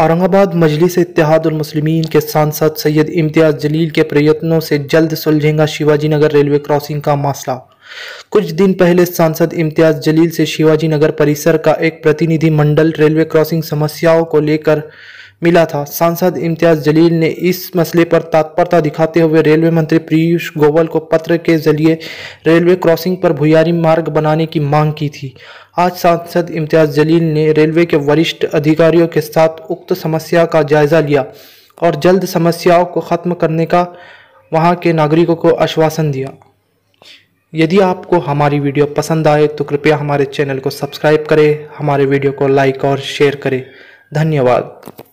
औरंगाबाद मजलिस इतिहादुलमसलिमीन के सांसद सैयद इम्तियाज़ जलील के प्रयत्नों से जल्द सुलझेगा शिवाजी नगर रेलवे क्रॉसिंग का मसला कुछ दिन पहले सांसद इम्तियाज़ जलील से शिवाजी नगर परिसर का एक प्रतिनिधि मंडल रेलवे क्रॉसिंग समस्याओं को लेकर मिला था सांसद इम्तियाज जलील ने इस मसले पर तात्परता दिखाते हुए रेलवे मंत्री पीयूष गोवल को पत्र के जरिए रेलवे क्रॉसिंग पर भुयारी मार्ग बनाने की मांग की थी आज सांसद इम्तियाज जलील ने रेलवे के वरिष्ठ अधिकारियों के साथ उक्त समस्या का जायजा लिया और जल्द समस्याओं को ख़त्म करने का वहाँ के नागरिकों को आश्वासन दिया यदि आपको हमारी वीडियो पसंद आए तो कृपया हमारे चैनल को सब्सक्राइब करें हमारे वीडियो को लाइक और शेयर करें धन्यवाद